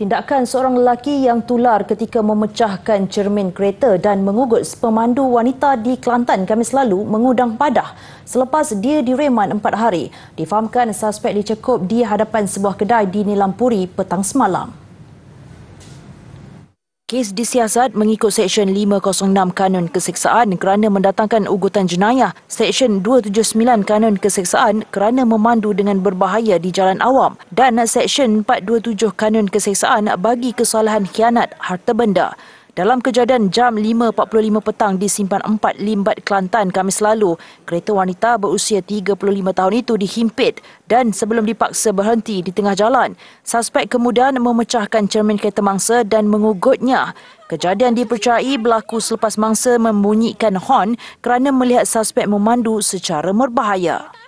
Tindakan seorang lelaki yang tular ketika memecahkan cermin kereta dan mengugut pemandu wanita di Kelantan kami selalu mengundang padah selepas dia direman empat hari. Difahamkan suspek dicekup di hadapan sebuah kedai di Nilampuri petang semalam. Kes disiasat mengikut Seksyen 506 Kanun Keseksaan kerana mendatangkan ugutan jenayah, Seksyen 279 Kanun Keseksaan kerana memandu dengan berbahaya di jalan awam dan Seksyen 427 Kanun Keseksaan bagi kesalahan khianat harta benda. Dalam kejadian jam 5.45 petang di Simpan 4 Limbat Kelantan Kamis lalu, kereta wanita berusia 35 tahun itu dihimpit dan sebelum dipaksa berhenti di tengah jalan, suspek kemudian memecahkan cermin kereta mangsa dan mengugutnya. Kejadian dipercayai berlaku selepas mangsa membunyikan horn kerana melihat suspek memandu secara berbahaya.